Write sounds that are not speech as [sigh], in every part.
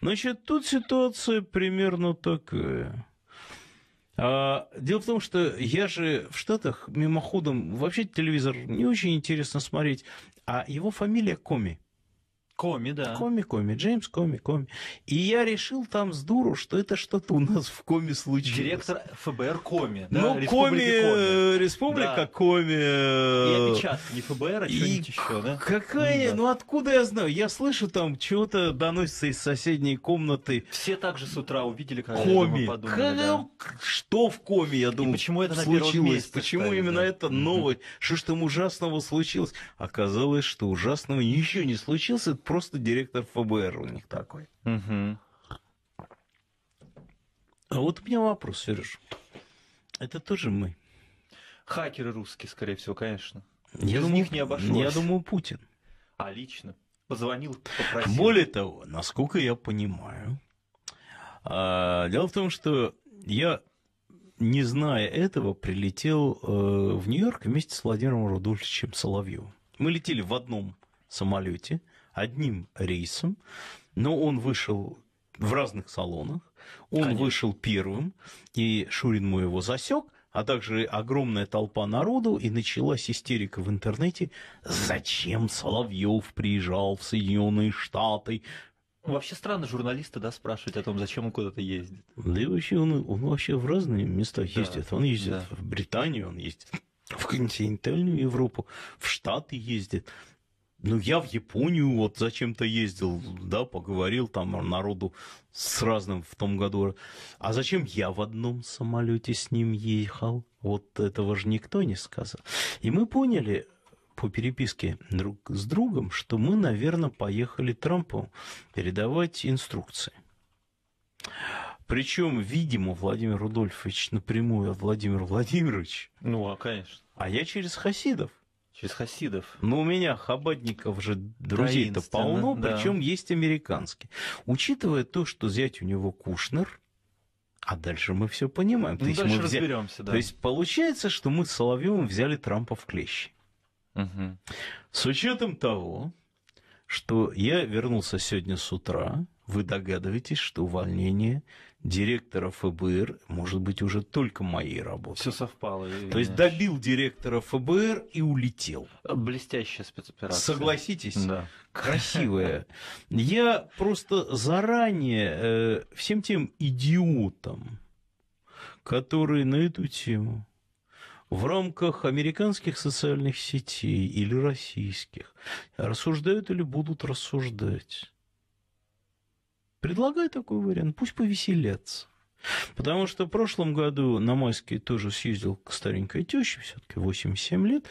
Значит, тут ситуация примерно такая. А, дело в том, что я же в Штатах мимоходом, вообще телевизор не очень интересно смотреть, а его фамилия Коми. Коми, да. Коми, Коми, Джеймс Коми, Коми. И я решил там с дуру, что это что-то у нас в Коми случилось. Директор ФБР Коми, да? Ну, Коми, Коми, Республика да. Коми. И опечатка, не ФБР, а что-нибудь еще, да? Какая, ну да. ну откуда я знаю? Я слышу там, чего-то доносится из соседней комнаты. Все так же с утра увидели, когда Коми. Я думаю, подумали, как, да. Что в Коми, я думаю, И почему это случилось? Месте, почему ставим, именно да? это новость? Что ж там ужасного случилось? Оказалось, что ужасного ничего не случилось просто директор ФБР у них такой. Угу. А вот у меня вопрос, Сереж. Это тоже мы. Хакеры русские, скорее всего, конечно. Я Без думаю, них не обошлось. Я думаю, Путин. А лично? Позвонил, попросил. Более того, насколько я понимаю, а, дело в том, что я, не зная этого, прилетел э, в Нью-Йорк вместе с Владимиром Рудольфовичем Соловьевым. Мы летели в одном самолете – одним рейсом, но он вышел в разных салонах, он Конечно. вышел первым, и Шурин мой его засек, а также огромная толпа народу, и началась истерика в интернете. Зачем Соловьев приезжал в Соединенные Штаты? Вообще странно журналиста да, спрашивать о том, зачем он куда-то ездит. Да и вообще он, он вообще в разные места ездит. он ездит да. в Британию, он ездит в континентальную Европу, в Штаты ездит ну, я в Японию вот зачем-то ездил, да, поговорил там народу с разным в том году. А зачем я в одном самолете с ним ехал? Вот этого же никто не сказал. И мы поняли по переписке друг с другом, что мы, наверное, поехали Трампу передавать инструкции. Причем, видимо, Владимир Рудольфович напрямую от а Владимира Владимировича. Ну, а конечно. А я через Хасидов. Через хасидов. Но у меня хабадников же друзей-то полно, да. причем есть американские. Учитывая то, что взять у него Кушнер, а дальше мы все понимаем. Ну, то есть дальше мы взя... разберемся, да. То есть получается, что мы с Соловьевым взяли Трампа в клещи. Угу. С учетом того, что я вернулся сегодня с утра, вы догадываетесь, что увольнение директора ФБР, может быть, уже только моей работы. Все совпало. И... То есть добил директора ФБР и улетел. Блестящая спецоперация. Согласитесь? Да. Красивая. Я просто заранее э, всем тем идиотам, которые на эту тему в рамках американских социальных сетей или российских рассуждают или будут рассуждать. Предлагаю такой вариант, пусть повеселятся. Потому что в прошлом году на майске тоже съездил к старенькой теще, все-таки 87 лет,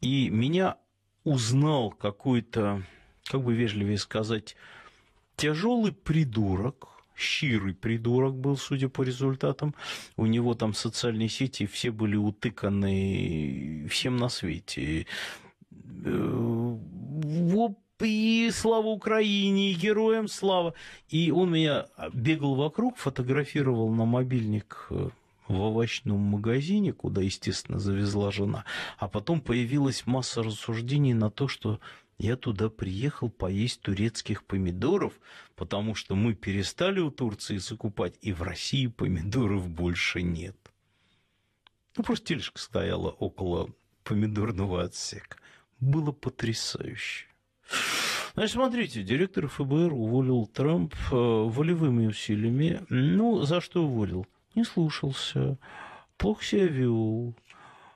и меня узнал какой-то, как бы вежливее сказать, тяжелый придурок, щирый придурок был, судя по результатам. У него там социальные сети все были утыканы всем на свете э, России слава Украине, и героям слава. И он меня а, бегал вокруг, фотографировал на мобильник э, в овощном магазине, куда, естественно, завезла жена. А потом появилась масса рассуждений на то, что я туда приехал поесть турецких помидоров, потому что мы перестали у Турции закупать, и в России помидоров больше нет. Ну, просто тележка стояла около помидорного отсека. Было потрясающе. Ну смотрите, директор ФБР уволил Трамп э, волевыми усилиями. Ну, за что уволил? Не слушался, плохо себя вел.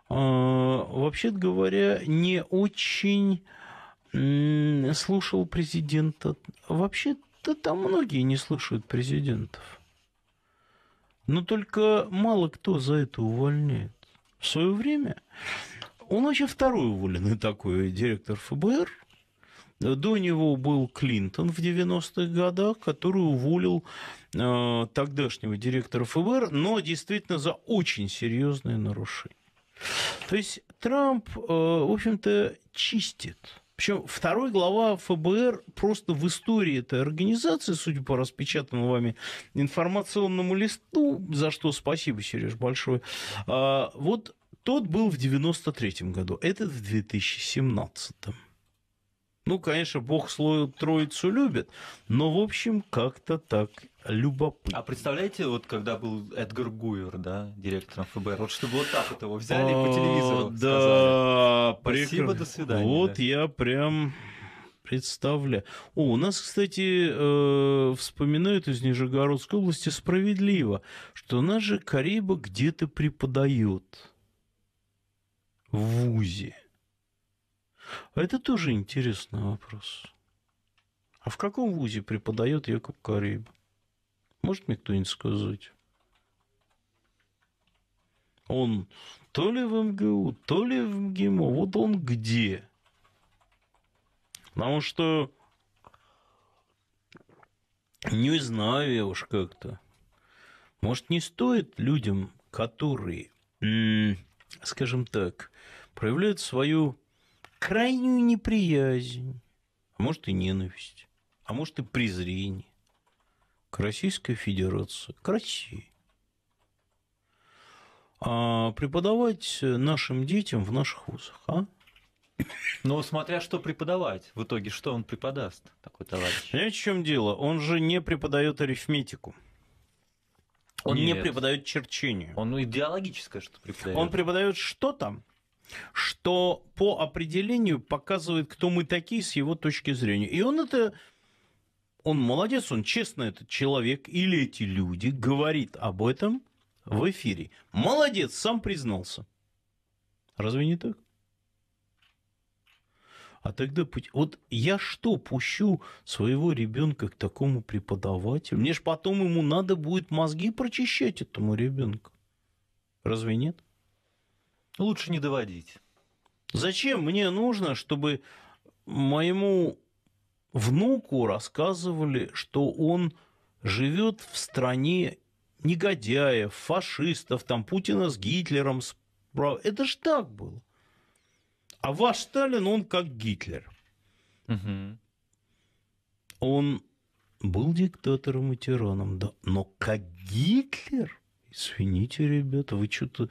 А, вообще говоря, не очень слушал президента. Вообще-то там многие не слушают президентов. Но только мало кто за это увольняет. В свое время он вообще второй уволенный такой директор ФБР – до него был Клинтон в 90-х годах, который уволил э, тогдашнего директора ФБР, но действительно за очень серьезные нарушения. То есть Трамп, э, в общем-то, чистит. Причем второй глава ФБР просто в истории этой организации, судя по распечатанному вами информационному листу, за что спасибо, Сереж, большое, э, вот тот был в 93 году, этот в 2017. -м. Ну, конечно, Бог слою троицу любит, но, в общем, как-то так любопытно. А представляете, вот когда был Эдгар Гуевер, да, директором ФБР, вот чтобы вот так вот его взяли и по а, телевизору Да, Спасибо, до свидания. Вот я прям представляю. О, у нас, кстати, э, вспоминают из Нижегородской области справедливо, что нас же Кариба где-то преподает в ВУЗе. Это тоже интересный вопрос. А в каком вузе преподает Якуб Кариб? Может мне кто-нибудь сказать? Он то ли в МГУ, то ли в МГИМО. Вот он где? Потому что не знаю я уж как-то. Может, не стоит людям, которые, скажем так, проявляют свою крайнюю неприязнь, а может и ненависть, а может и презрение к Российской Федерации, к России. А преподавать нашим детям в наших вузах, а? Но ну, смотря что преподавать, в итоге что он преподаст, такой товарищ. Понимаете, в чем дело? Он же не преподает арифметику. Он Нет. не преподает черчению. Он идеологическое что преподает. Он преподает что-то, что по определению показывает, кто мы такие с его точки зрения. И он это он молодец, он честно этот человек или эти люди говорит об этом в эфире. Молодец, сам признался. Разве не так? А тогда вот я что пущу своего ребенка к такому преподавателю? Мне же потом ему надо будет мозги прочищать этому ребенку. Разве нет? Лучше не доводить. Зачем мне нужно, чтобы моему внуку рассказывали, что он живет в стране негодяев, фашистов, там Путина с Гитлером. С... Это ж так было. А ваш Сталин, он как Гитлер. Угу. Он был диктатором и тираном, да. Но как Гитлер? Извините, ребята, вы что-то...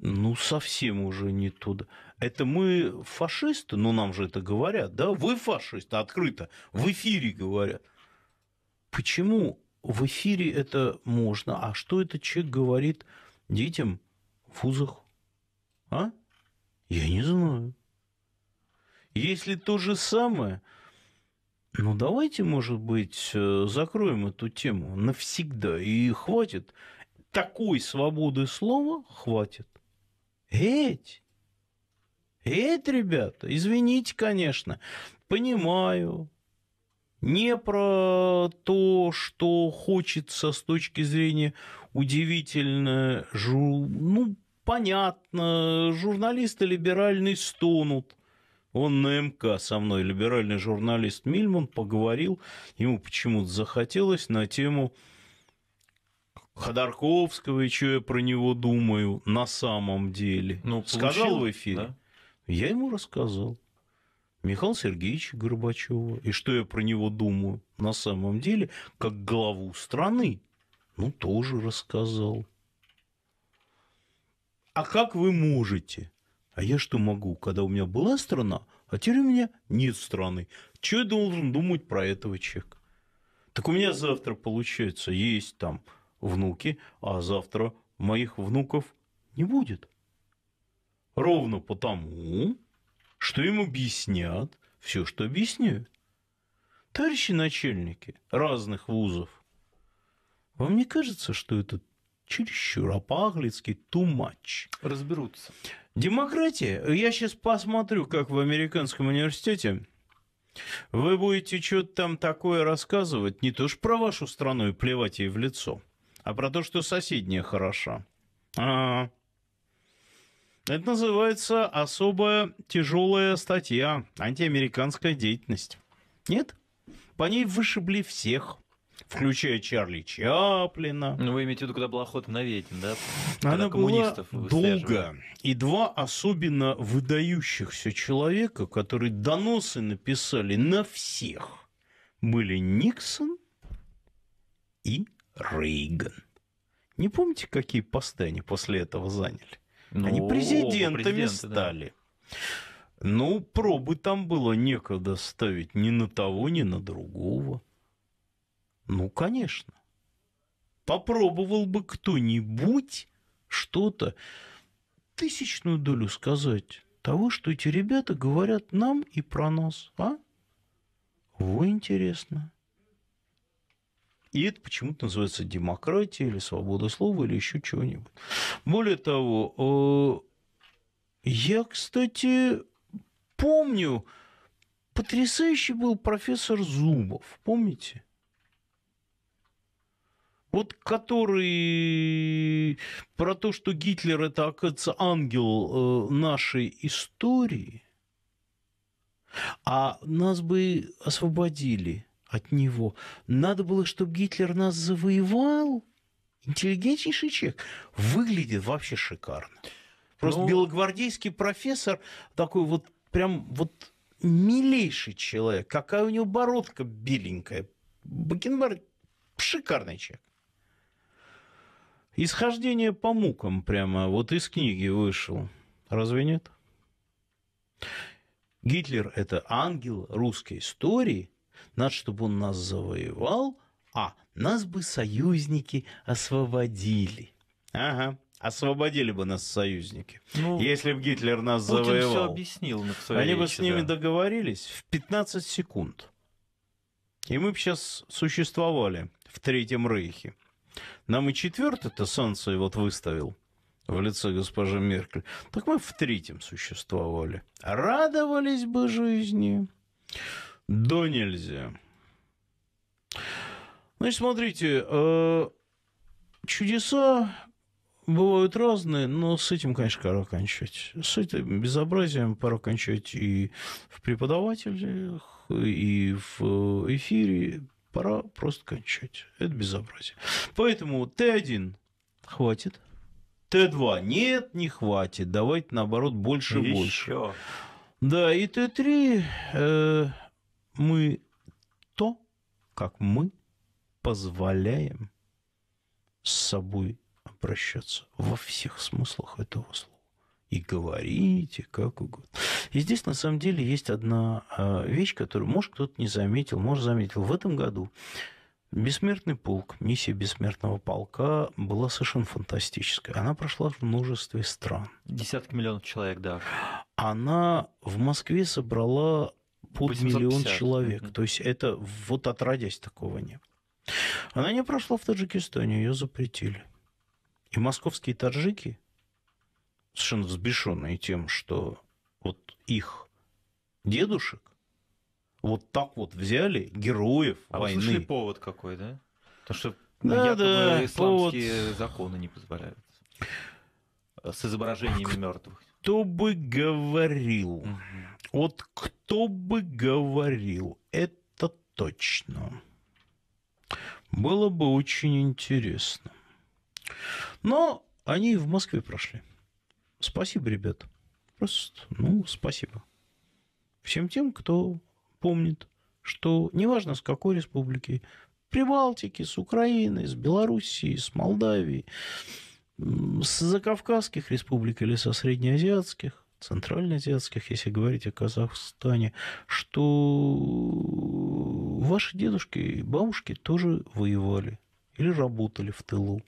Ну, совсем уже не туда. Это мы фашисты, ну нам же это говорят, да? Вы фашисты, открыто, в эфире говорят. Почему в эфире это можно, а что этот человек говорит детям в вузах? А? Я не знаю. Если то же самое, ну давайте, может быть, э, закроем эту тему навсегда, и хватит. Такой свободы слова хватит. Эть! Эть, ребята, извините, конечно, понимаю, не про то, что хочется с точки зрения удивительно, жу... ну, понятно, журналисты либеральный стонут. Он на МК со мной, либеральный журналист Мильман, поговорил, ему почему-то захотелось на тему Ходорковского, и что я про него думаю на самом деле. Ну, получил, Сказал в эфире. Да? Я ему рассказал. Михаил Сергеевич Горбачева, и что я про него думаю на самом деле, как главу страны, ну, тоже рассказал. А как вы можете? А я что могу, когда у меня была страна, а теперь у меня нет страны. Что я должен думать про этого человека? Так у меня завтра, получается, есть там внуки, а завтра моих внуков не будет. Ровно потому, что им объяснят все, что объясняют. Товарищи начальники разных вузов, вам не кажется, что это чересчур опаглицкий тумач? Разберутся. Демократия. Я сейчас посмотрю, как в американском университете вы будете что-то там такое рассказывать, не то ж про вашу страну и плевать ей в лицо а про то, что соседняя хороша. это называется особая тяжелая статья «Антиамериканская деятельность». Нет? По ней вышибли всех включая Чарли Чаплина. Ну, вы имеете в виду, когда была охота на ведьм, да? Когда Она была долго. И два особенно выдающихся человека, которые доносы написали на всех, были Никсон и Рейган. Не помните, какие посты они после этого заняли? Ну, они президентами стали. Да. Ну, пробы там было некогда ставить ни на того, ни на другого. Ну, конечно. Попробовал бы кто-нибудь что-то, тысячную долю сказать того, что эти ребята говорят нам и про нас, а? Во, интересно. И это почему-то называется демократия или свобода слова или еще чего-нибудь. Более того, э, я, кстати, помню, потрясающий был профессор Зубов, помните? Вот который про то, что Гитлер это, оказывается, ангел э, нашей истории, а нас бы освободили – от него. Надо было, чтобы Гитлер нас завоевал. Интеллигентнейший человек. Выглядит вообще шикарно. Просто ну... белогвардейский профессор такой вот прям вот милейший человек. Какая у него бородка беленькая. Бакенбард шикарный человек. Исхождение по мукам прямо вот из книги вышел. Разве нет? Гитлер – это ангел русской истории – надо, чтобы он нас завоевал, а нас бы союзники освободили. Ага. Освободили бы нас союзники, ну, если бы Гитлер нас Путин завоевал. все объяснил на своей Они речи, бы с ними да. договорились в 15 секунд. И мы бы сейчас существовали в Третьем Рейхе. Нам и четвертый-то санкции вот выставил в лице госпожи Меркель. Так мы в третьем существовали. Радовались бы жизни. Да нельзя. Значит, смотрите, э, чудеса бывают разные, но с этим, конечно, пора кончать. С этим безобразием пора кончать и в преподавателях, и в э, эфире. Пора просто кончать. Это безобразие. Поэтому Т1 хватит. Т2 нет, не хватит. Давайте, наоборот, больше больше. Еще. Да, и Т3 мы то, как мы позволяем с собой обращаться во всех смыслах этого слова. И говорите как угодно. И здесь на самом деле есть одна а, вещь, которую, может, кто-то не заметил, может, заметил. В этом году Бессмертный полк, миссия бессмертного полка была совершенно фантастическая. Она прошла в множестве стран. Десятки миллионов человек, да. Она в Москве собрала под 850. миллион человек. Mm-hmm. То есть это вот отрадясь такого не было. Она не прошла в Таджикистане, ее запретили. И московские таджики, совершенно взбешенные тем, что вот их дедушек вот так вот взяли героев а войны. Вы повод какой, да? То, что да, якобы да, исламские повод... законы не позволяют. С изображениями мертвых кто бы говорил, угу. вот кто бы говорил, это точно. Было бы очень интересно. Но они в Москве прошли. Спасибо, ребят. Просто, ну, спасибо. Всем тем, кто помнит, что неважно с какой республики, Прибалтики, с Украины, с Белоруссии, с Молдавии, с закавказских республик или со среднеазиатских, центральноазиатских, если говорить о Казахстане, что ваши дедушки и бабушки тоже воевали или работали в тылу.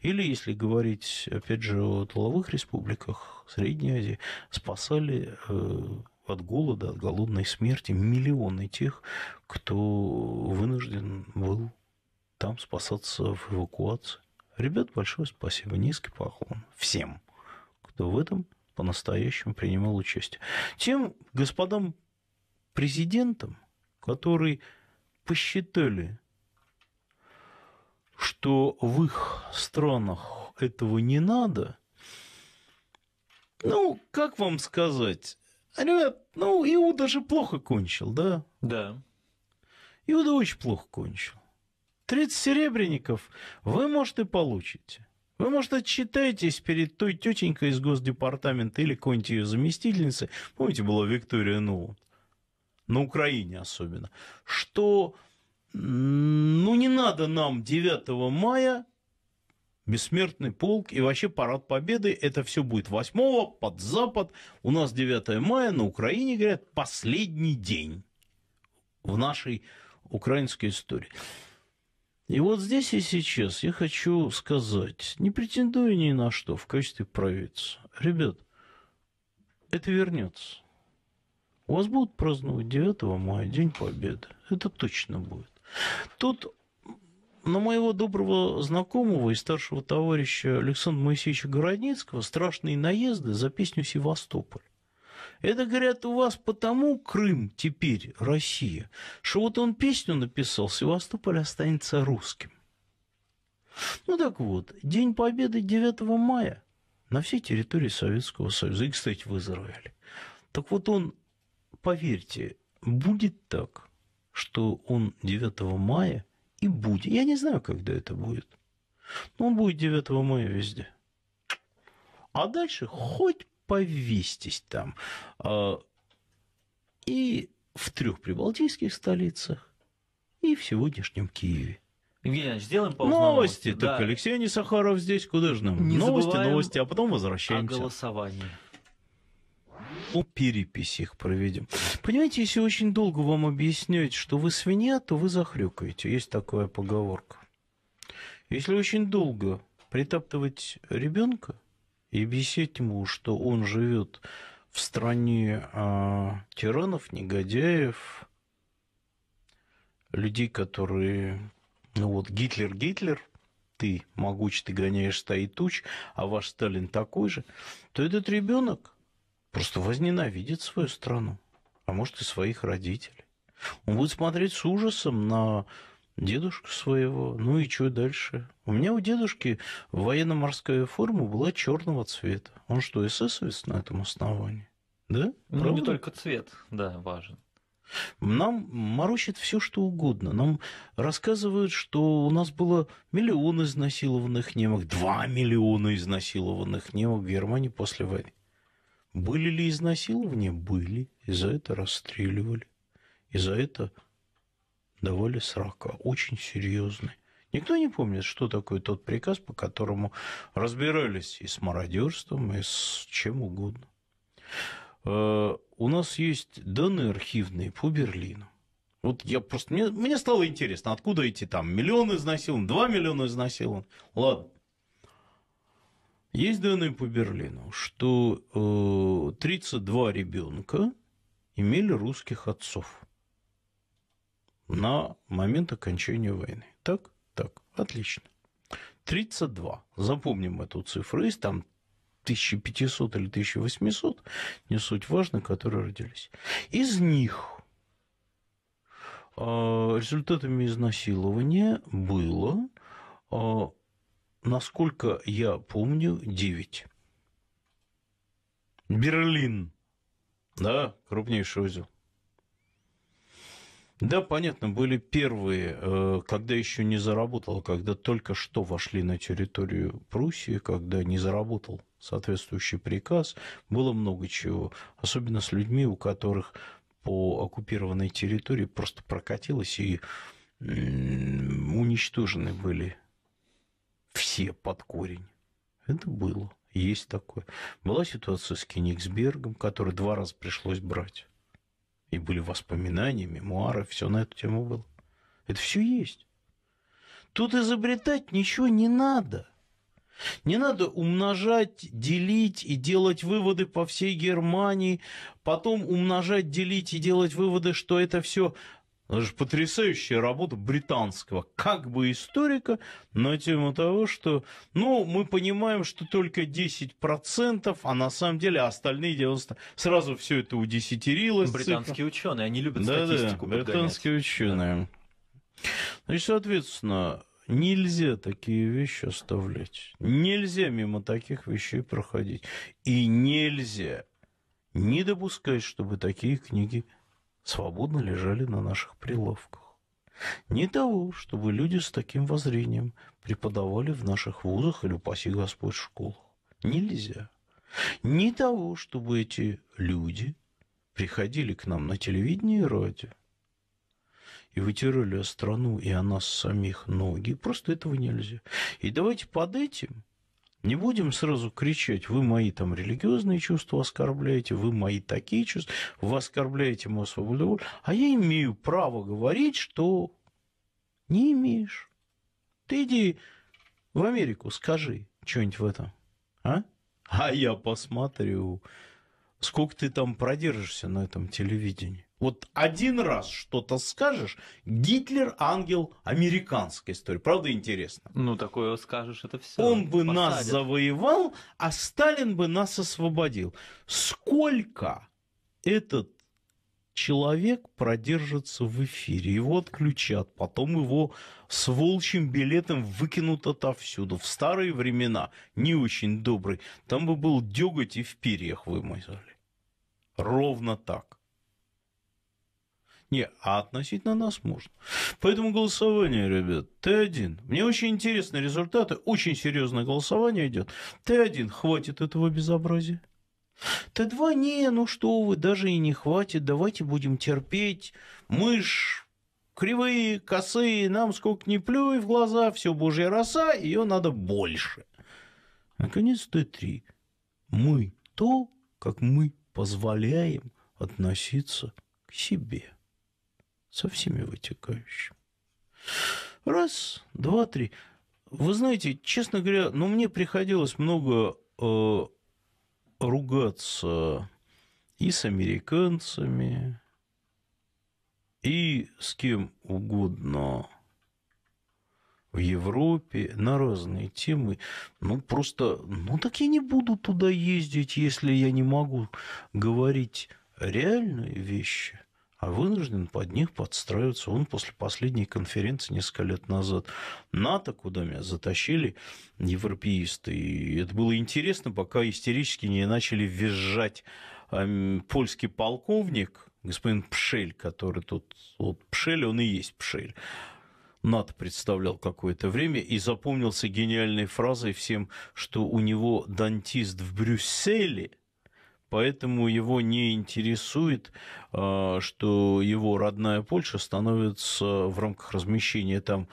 Или, если говорить, опять же, о тыловых республиках Средней Азии, спасали э, от голода, от голодной смерти миллионы тех, кто вынужден был там спасаться в эвакуации. Ребят, большое спасибо, низкий поклон всем, кто в этом по-настоящему принимал участие. Тем господам президентам, которые посчитали, что в их странах этого не надо, ну, как вам сказать, ребят, ну, Иуда же плохо кончил, да? Да. Иуда очень плохо кончил. 30 серебряников вы, может, и получите. Вы, может, отчитаетесь перед той тетенькой из Госдепартамента или какой-нибудь ее заместительницы, помните, была Виктория Нуланд, на Украине особенно, что ну не надо нам 9 мая бессмертный полк и вообще парад победы, это все будет 8 под Запад, у нас 9 мая, на Украине, говорят, последний день в нашей украинской истории. И вот здесь и сейчас я хочу сказать, не претендую ни на что в качестве провидца. Ребят, это вернется. У вас будут праздновать 9 мая, День Победы. Это точно будет. Тут на моего доброго знакомого и старшего товарища Александра Моисеевича Городницкого страшные наезды за песню «Севастополь». Это, говорят, у вас потому Крым теперь Россия, что вот он песню написал «Севастополь останется русским». Ну так вот, День Победы 9 мая на всей территории Советского Союза, и, кстати, в Израиле. Так вот он, поверьте, будет так, что он 9 мая и будет. Я не знаю, когда это будет. Но он будет 9 мая везде. А дальше хоть повесьтесь там. А, и в трех прибалтийских столицах, и в сегодняшнем Киеве. Евгений сделаем паузу Новости. Так, да. Алексей Несахаров здесь, куда же нам? Не новости, новости, а потом возвращаемся. О голосовании. О переписи их проведем. Понимаете, если очень долго вам объяснять, что вы свинья, то вы захрюкаете. Есть такая поговорка. Если очень долго притаптывать ребенка, и объяснить ему, что он живет в стране а, тиранов, негодяев, людей, которые, ну вот, Гитлер, Гитлер, ты могуч, ты гоняешь стаи туч, а ваш Сталин такой же, то этот ребенок просто возненавидит свою страну, а может и своих родителей. Он будет смотреть с ужасом на дедушку своего. Ну и что дальше? У меня у дедушки военно-морская форма была черного цвета. Он что, эсэсовец на этом основании? Да? Ну, не только цвет, да, важен. Нам морочат все, что угодно. Нам рассказывают, что у нас было миллион изнасилованных немок, два миллиона изнасилованных немок в Германии после войны. Были ли изнасилования? Были. И за это расстреливали. И за это довольно срока, очень серьезный. Никто не помнит, что такое тот приказ, по которому разбирались и с мародерством, и с чем угодно. Э, у нас есть данные архивные по Берлину. Вот я просто... Мне, мне стало интересно, откуда эти там миллионы изнасилован, два миллиона изнасилован. Ладно. Есть данные по Берлину, что э, 32 ребенка имели русских отцов на момент окончания войны. Так? Так. Отлично. 32. Запомним эту цифру. Есть там 1500 или 1800, не суть важно, которые родились. Из них э, результатами изнасилования было, э, насколько я помню, 9. Берлин, да, крупнейший узел. Да, понятно, были первые, э, когда еще не заработал, когда только что вошли на территорию Пруссии, когда не заработал соответствующий приказ, было много чего, особенно с людьми, у которых по оккупированной территории просто прокатилось и уничтожены были все под корень. Это было. Есть такое. Была ситуация с Кенигсбергом, который два раза пришлось брать. И были воспоминания, мемуары, все на эту тему было. Это все есть. Тут изобретать ничего не надо. Не надо умножать, делить и делать выводы по всей Германии, потом умножать, делить и делать выводы, что это все это же потрясающая работа британского как бы историка на тему того, что, ну, мы понимаем, что только 10%, а на самом деле остальные 90%. Сразу все это удесятерилось. Британские ученые, они любят да, статистику да, подгонять. британские ученые. Да. Значит, соответственно, Нельзя такие вещи оставлять. Нельзя мимо таких вещей проходить. И нельзя не допускать, чтобы такие книги свободно лежали на наших прилавках. Не того, чтобы люди с таким воззрением преподавали в наших вузах или, упаси Господь, школах. Нельзя. Не того, чтобы эти люди приходили к нам на телевидение и радио и вытирали о страну и о нас самих ноги. Просто этого нельзя. И давайте под этим не будем сразу кричать, вы мои там религиозные чувства оскорбляете, вы мои такие чувства, вы оскорбляете мою свободу воли, а я имею право говорить, что не имеешь. Ты иди в Америку, скажи что-нибудь в этом, а? А я посмотрю, сколько ты там продержишься на этом телевидении. Вот один раз что-то скажешь, Гитлер ангел американской истории. Правда, интересно? Ну, такое скажешь, это все. Он бы посадят. нас завоевал, а Сталин бы нас освободил. Сколько этот человек продержится в эфире, его отключат, потом его с волчьим билетом выкинут отовсюду. В старые времена, не очень добрый, там бы был деготь и в перьях вымазали. Ровно так. Не, а относительно нас можно. Поэтому голосование, ребят, Т1. Мне очень интересны результаты, очень серьезное голосование идет. Т1, хватит этого безобразия. Т2, не, ну что вы, даже и не хватит, давайте будем терпеть. Мышь, кривые, косые, нам сколько не плюй в глаза, все божья роса, ее надо больше. Наконец, Т3. Мы то, как мы позволяем относиться к себе со всеми вытекающими. Раз, два, три. Вы знаете, честно говоря, ну, мне приходилось много э, ругаться и с американцами, и с кем угодно в Европе на разные темы. Ну, просто, ну, так я не буду туда ездить, если я не могу говорить реальные вещи – а вынужден под них подстраиваться. Он после последней конференции несколько лет назад НАТО, куда меня затащили европеисты, и это было интересно, пока истерически не начали визжать эм, польский полковник, господин Пшель, который тут, вот Пшель, он и есть Пшель, НАТО представлял какое-то время и запомнился гениальной фразой всем, что у него дантист в Брюсселе – поэтому его не интересует, а, что его родная Польша становится в рамках размещения там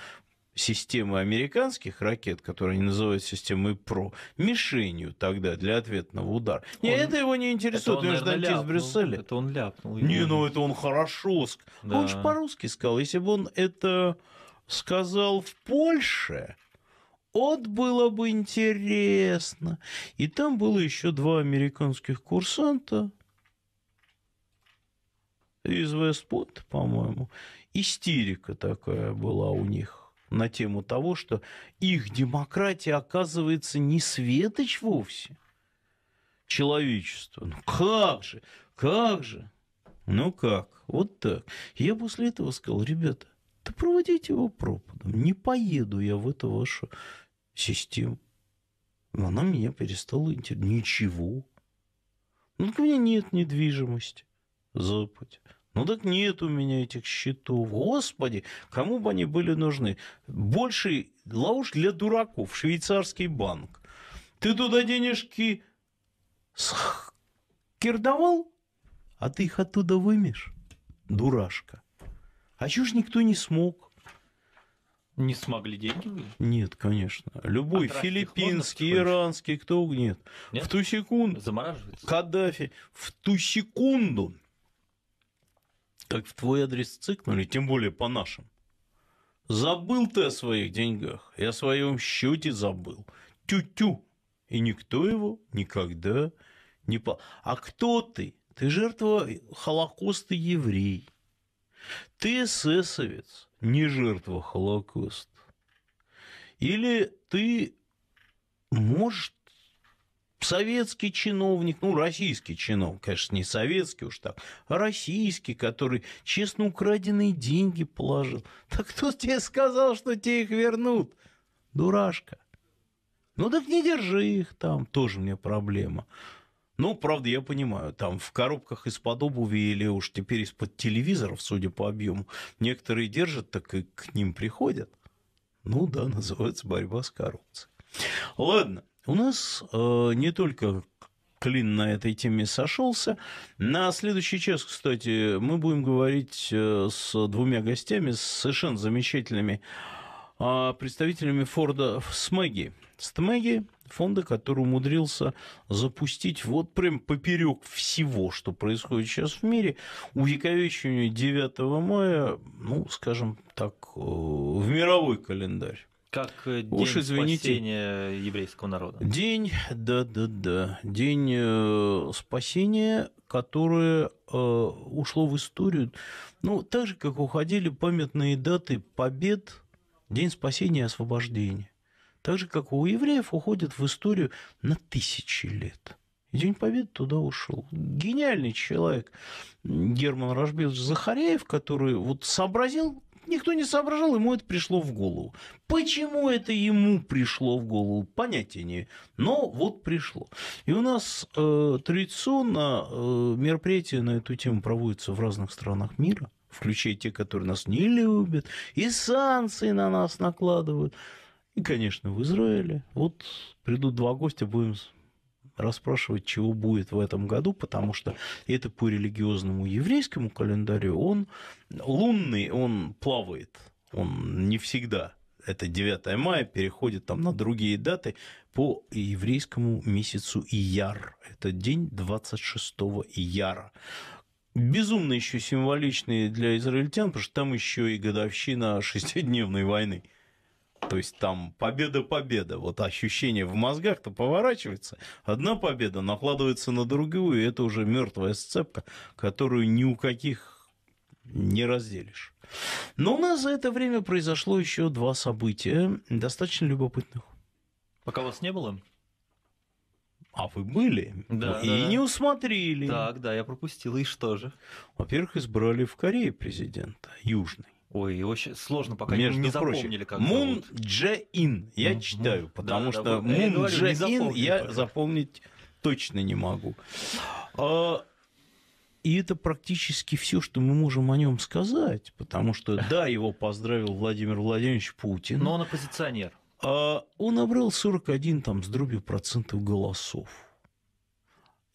системы американских ракет, которые они называют системой ПРО, мишенью тогда для ответного удара. Не, это его не интересует, это он, наверное, ляпнул, из Брюсселя. Это он ляпнул. Не, ну это он хорошо сказал. Да. Он же по-русски сказал. Если бы он это сказал в Польше, от было бы интересно. И там было еще два американских курсанта из Вестпунта, по-моему. Истерика такая была у них на тему того, что их демократия оказывается не светоч вовсе человечество. Ну как же, как же, ну как, вот так. Я после этого сказал, ребята, да проводите его пропадом, не поеду я в это ваше систем. Она меня перестала интересовать. Ничего. Ну, так у меня нет недвижимости. Западь. Ну, так нет у меня этих счетов. Господи, кому бы они были нужны? Больше лауш для дураков. Швейцарский банк. Ты туда денежки кирдовал, а ты их оттуда вымешь, дурашка. А чего ж никто не смог? Не смогли деньги выиграть? Нет, конечно. Любой а филиппинский, иранский, кто нет. нет. В ту секунду. Замораживается. Каддафи. В ту секунду, как в твой адрес цикнули, тем более по нашим. Забыл ты о своих деньгах. Я о своем счете забыл. Тю-тю. И никто его никогда не по... А кто ты? Ты жертва Холокоста еврей. Ты эсэсовец не жертва Холокоста. Или ты, может, советский чиновник, ну, российский чиновник, конечно, не советский уж так, а российский, который честно украденные деньги положил. Так [laughs] кто тебе сказал, что тебе их вернут? Дурашка. Ну так не держи их там, тоже мне проблема. Ну, правда, я понимаю, там в коробках из-под обуви или уж теперь из-под телевизоров, судя по объему, некоторые держат, так и к ним приходят. Ну да, [laughs] называется борьба с коррупцией. Ладно, у нас э, не только клин на этой теме сошелся. На следующий час, кстати, мы будем говорить э, с двумя гостями, с совершенно замечательными а, представителями Форда Смеги. Смеги фонда, который умудрился запустить вот прям поперек всего, что происходит сейчас в мире, увековечивание 9 мая, ну, скажем так, э, в мировой календарь. Как э, день Уж извините, спасения еврейского народа. День, да-да-да, день э, спасения, которое ушло в историю, ну, так же, как уходили памятные даты побед, день спасения и освобождения так же, как у евреев, уходит в историю на тысячи лет. И День Победы туда ушел. Гениальный человек Герман Рашбилович Захареев, который вот сообразил, никто не соображал, ему это пришло в голову. Почему это ему пришло в голову, понятия не но вот пришло. И у нас э, традиционно э, мероприятия на эту тему проводятся в разных странах мира, включая те, которые нас не любят, и санкции на нас накладывают. И, конечно, в Израиле. Вот придут два гостя, будем расспрашивать, чего будет в этом году, потому что это по религиозному еврейскому календарю, он лунный, он плавает, он не всегда. Это 9 мая переходит там на другие даты по еврейскому месяцу Ияр. Это день 26 Ияра. Безумно еще символичный для израильтян, потому что там еще и годовщина [laughs] шестидневной войны – то есть там победа-победа. Вот ощущение в мозгах-то поворачивается. Одна победа накладывается на другую, и это уже мертвая сцепка, которую ни у каких не разделишь. Но у нас за это время произошло еще два события, достаточно любопытных. Пока вас не было? А вы были да, и да. не усмотрели. Так, да, я пропустил. И что же? Во-первых, избрали в Корее президента южный. Ой, очень сложно пока Между не прочим, запомнили, как Мун зовут. Дже Ин, я Мун, читаю, Мун, потому да, что да, э, Мун говорю, Дже Ин я пока. запомнить точно не могу. А, и это практически все, что мы можем о нем сказать, потому что [laughs] да, его поздравил Владимир Владимирович Путин. Но он оппозиционер. А, он набрал 41 там с дробью процентов голосов.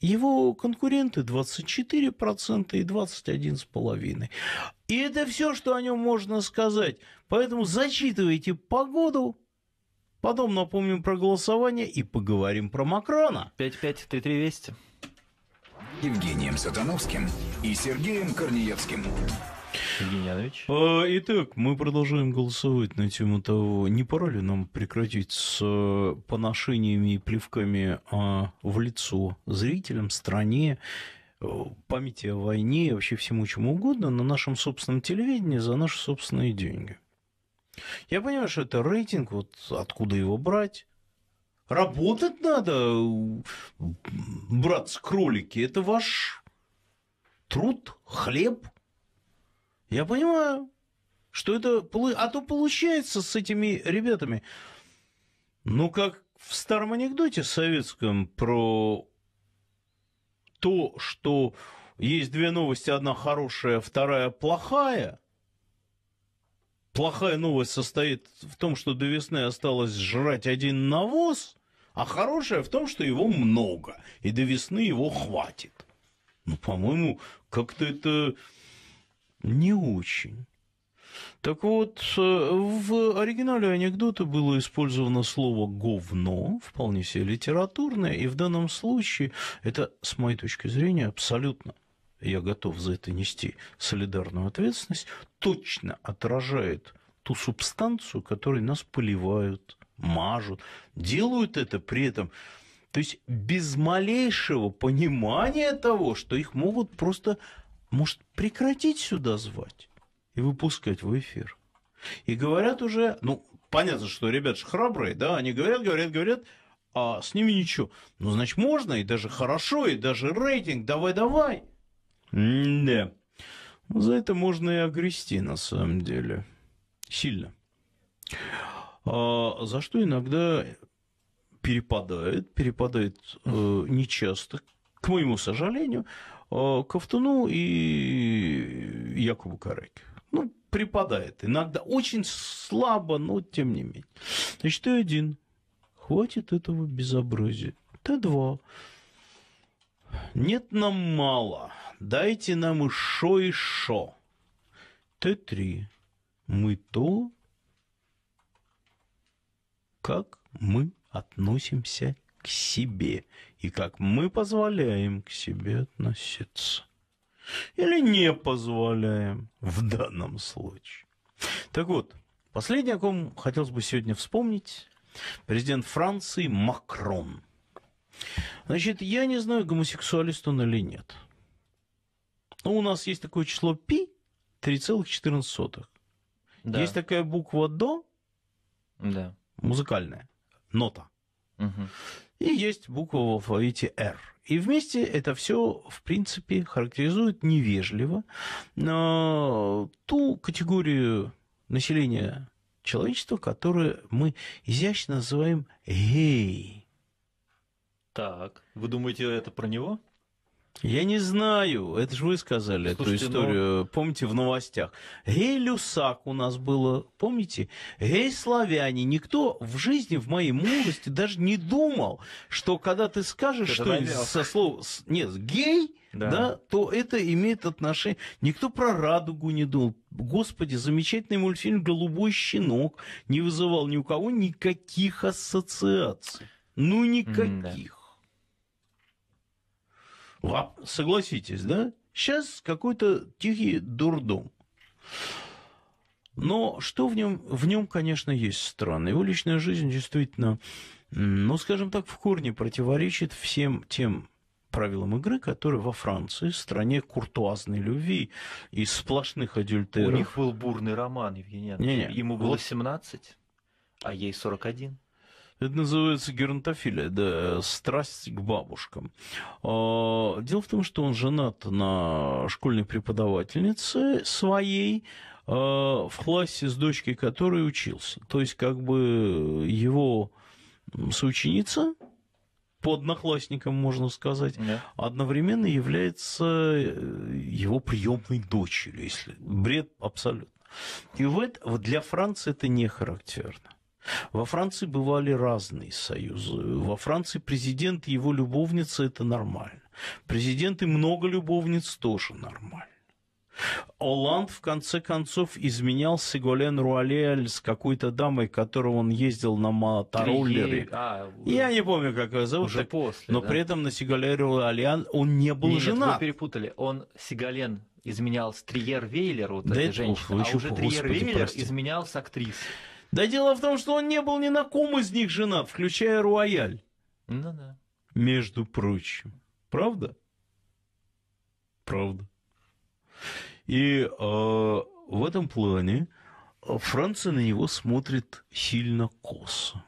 Его конкуренты 24% и 21,5%. И это все, что о нем можно сказать. Поэтому зачитывайте погоду, потом напомним про голосование и поговорим про Макрона. 5533 Вести. Евгением Сатановским и Сергеем Корнеевским. Сергей а, Итак, мы продолжаем голосовать на тему того, не пора ли нам прекратить с э, поношениями и плевками а, в лицо зрителям, стране, э, памяти о войне и вообще всему чему угодно на нашем собственном телевидении за наши собственные деньги. Я понимаю, что это рейтинг, вот откуда его брать. Работать надо, брат, кролики. Это ваш труд, хлеб – я понимаю, что это... А то получается с этими ребятами. Ну, как в старом анекдоте советском про то, что есть две новости, одна хорошая, вторая плохая. Плохая новость состоит в том, что до весны осталось жрать один навоз, а хорошая в том, что его много, и до весны его хватит. Ну, по-моему, как-то это не очень. Так вот, э, в оригинале анекдота было использовано слово «говно», вполне себе литературное, и в данном случае это, с моей точки зрения, абсолютно я готов за это нести солидарную ответственность, точно отражает ту субстанцию, которой нас поливают, мажут, делают это при этом, то есть без малейшего понимания того, что их могут просто может, прекратить сюда звать и выпускать в эфир? И говорят уже, ну, понятно, что ребят же храбрые, да, они говорят, говорят, говорят, а с ними ничего. Ну, значит, можно, и даже хорошо, и даже рейтинг, давай-давай. Да. Ну, за это можно и огрести, на самом деле. Сильно. А, за что иногда перепадает, перепадает э, нечасто, к моему сожалению, Э, ковтуну и Якубу Караке. Ну, припадает иногда. Очень слабо, но тем не менее. Значит, Т1. Хватит этого безобразия. Т2. Нет нам мало. Дайте нам и шо, и шо. Т3. Мы то, как мы относимся к себе и как мы позволяем к себе относиться. Или не позволяем в данном случае. Так вот, последний, о ком хотелось бы сегодня вспомнить, президент Франции Макрон. Значит, я не знаю, гомосексуалист он или нет. Но у нас есть такое число пи 3,14. Да. Есть такая буква до, да. музыкальная, нота. Угу и есть буква в алфавите R. И вместе это все, в принципе, характеризует невежливо ту категорию населения человечества, которую мы изящно называем «гей». Так, вы думаете, это про него? Я не знаю, это же вы сказали Слушайте, эту ну. историю, ну... помните, в новостях. Гей Люсак у нас было, помните? Гей славяне. Никто в жизни, в моей молодости даже не думал, что когда ты скажешь что со слов... Нет, гей, да. то это имеет отношение. Никто про радугу не думал. Господи, замечательный мультфильм «Голубой щенок» не вызывал ни у кого никаких ассоциаций. Ну, никаких. Лап, ну, согласитесь, да? Сейчас какой-то тихий дурдом. Но что в нем? В нем, конечно, есть странно. Его личная жизнь действительно, ну, скажем так, в корне противоречит всем тем правилам игры, которые во Франции, стране куртуазной любви и сплошных адюльтеров. У них был бурный роман, Евгений Не -не. Ему было вот. 17, а ей 41. Это называется геронтофилия, да, страсть к бабушкам. А, дело в том, что он женат на школьной преподавательнице своей, а, в классе с дочкой которой учился. То есть, как бы его соученица, по одноклассникам, можно сказать, yeah. одновременно является э, его приемной дочерью, если бред абсолютно. И вот для Франции это не характерно. Во Франции бывали разные союзы. Во Франции президент и его любовница – это нормально. Президент и много любовниц – тоже нормально. Оланд, в конце концов, изменял Сиголен Руалель с какой-то дамой, которой он ездил на мотороллере. А, Я не помню, как ее зовут. Уже так, после, но да? при этом на Сиголен Руалель он не был Нет, женат. вы перепутали. Он Сиголен изменял с Триер Вейлер, вот да этой женщине, а уже Триер Вейлер прости. изменял с актрисой. Да дело в том, что он не был ни на ком из них женат, включая Руаяль. Ну да. Между прочим. Правда? Правда. И э, в этом плане Франция на него смотрит сильно косо.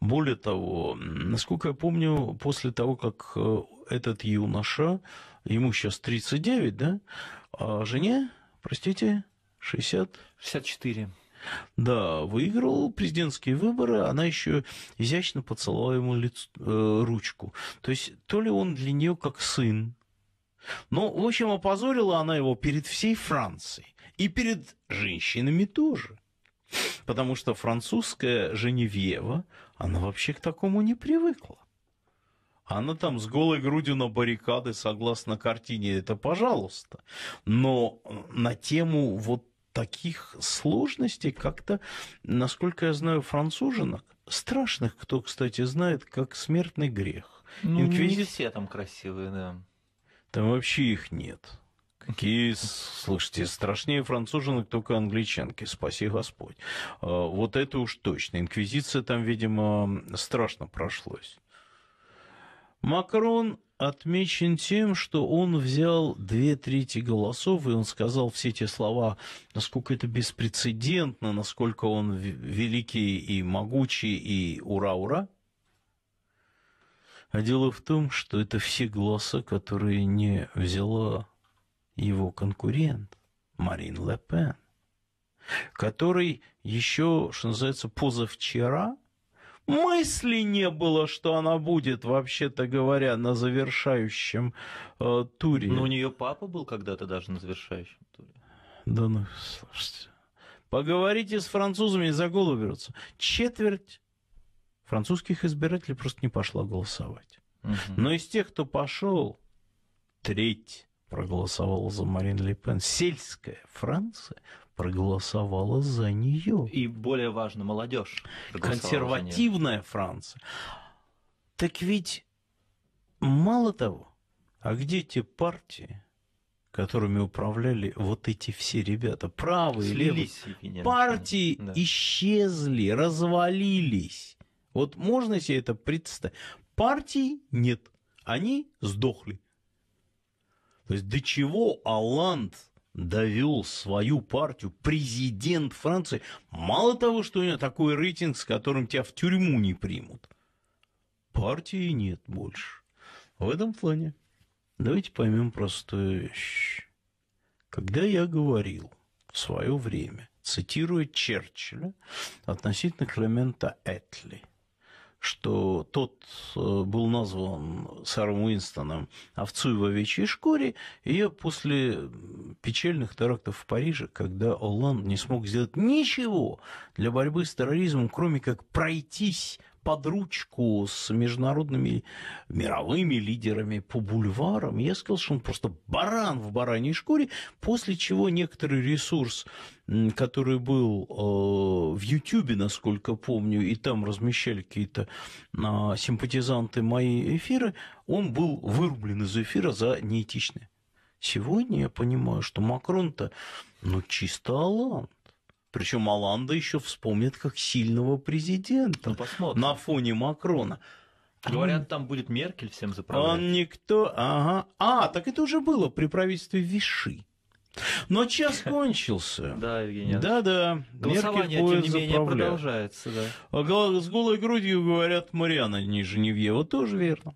Более того, насколько я помню, после того, как э, этот юноша, ему сейчас 39, да, а жене, простите, 60... 64. Да, выиграл президентские выборы, она еще изящно поцеловала ему лиц... э, ручку. То есть то ли он для нее как сын. Но, ну, в общем, опозорила она его перед всей Францией. И перед женщинами тоже. Потому что французская Женевьева, она вообще к такому не привыкла. Она там с голой грудью на баррикады, согласно картине, это пожалуйста. Но э, на тему вот таких сложностей как-то, насколько я знаю, француженок, страшных, кто, кстати, знает, как смертный грех. Ну, Инквизи... не все там красивые, да. Там вообще их нет. Какие, слушайте, страшнее француженок только англичанки, спаси Господь. А, вот это уж точно. Инквизиция там, видимо, страшно прошлось. Макрон отмечен тем, что он взял две трети голосов, и он сказал все те слова, насколько это беспрецедентно, насколько он великий и могучий, и ура-ура. А дело в том, что это все голоса, которые не взяла его конкурент, Марин Ле Пен, который еще, что называется, позавчера мысли не было, что она будет, вообще-то говоря, на завершающем э, туре. Но ну, у нее папа был когда-то даже на завершающем туре. Да ну, слушайте. Поговорите с французами и за голову берутся. Четверть французских избирателей просто не пошла голосовать. Угу. Но из тех, кто пошел, треть проголосовала за Марин Ле Пен. Сельская Франция проголосовала за нее. И более важно, молодежь. Консервативная Франция. Так ведь мало того, а где те партии, которыми управляли вот эти все ребята, правые, левые, партии да. исчезли, развалились. Вот можно себе это представить? Партий нет, они сдохли. То есть до чего Аланд довел свою партию президент Франции. Мало того, что у него такой рейтинг, с которым тебя в тюрьму не примут. Партии нет больше. В этом плане давайте поймем простую вещь. Когда я говорил в свое время, цитируя Черчилля относительно Клемента Этли – что тот э, был назван сэром Уинстоном овцу в овечьей шкуре, и после печальных терактов в Париже, когда Оланд не смог сделать ничего для борьбы с терроризмом, кроме как пройтись под ручку с международными мировыми лидерами по бульварам. Я сказал, что он просто баран в бараньей шкуре, после чего некоторый ресурс который был э, в Ютьюбе, насколько помню, и там размещали какие-то а, симпатизанты мои эфиры, он был вырублен из эфира за неэтичное. Сегодня я понимаю, что Макрон-то ну, чисто Аллах. Причем Аланда еще вспомнит как сильного президента ну, на фоне Макрона. Говорят, там будет Меркель всем а заправлять. Он никто, ага. А, так это уже было при правительстве Виши. Но час [laughs] кончился. Да, Евгений. Да, да. Голосование, тем не менее, продолжается, да. А с голой грудью говорят Мариана Нижневьева, тоже верно.